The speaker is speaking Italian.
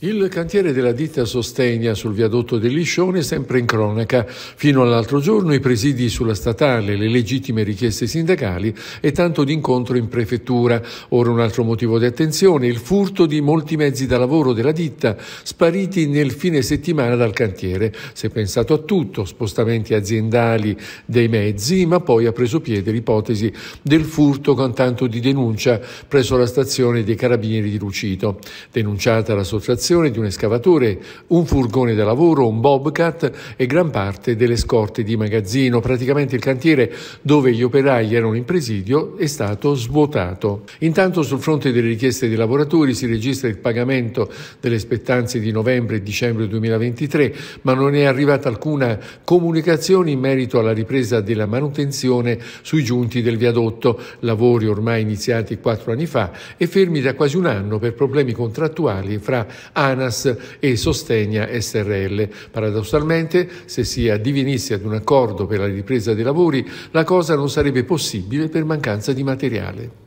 Il cantiere della ditta Sostegna sul viadotto del Liscione è sempre in cronaca. Fino all'altro giorno i presidi sulla statale, le legittime richieste sindacali e tanto d'incontro in prefettura. Ora un altro motivo di attenzione, il furto di molti mezzi da lavoro della ditta spariti nel fine settimana dal cantiere. Si è pensato a tutto, spostamenti aziendali dei mezzi, ma poi ha preso piede l'ipotesi del furto con tanto di denuncia presso la stazione dei carabinieri di Lucito. Denunciata la sottrazione dotazione di un escavatore, un furgone da lavoro, un bobcat e gran parte delle scorte di magazzino. Praticamente il cantiere dove gli operai erano in presidio è stato svuotato. Intanto sul fronte delle richieste dei lavoratori si registra il pagamento delle spettanze di novembre e dicembre 2023, ma non è arrivata alcuna comunicazione in merito alla ripresa della manutenzione sui giunti del viadotto, lavori ormai iniziati quattro anni fa e fermi da quasi un anno per problemi contrattuali fra ANAS e Sostegna SRL. Paradossalmente, se si addivenisse ad un accordo per la ripresa dei lavori, la cosa non sarebbe possibile per mancanza di materiale.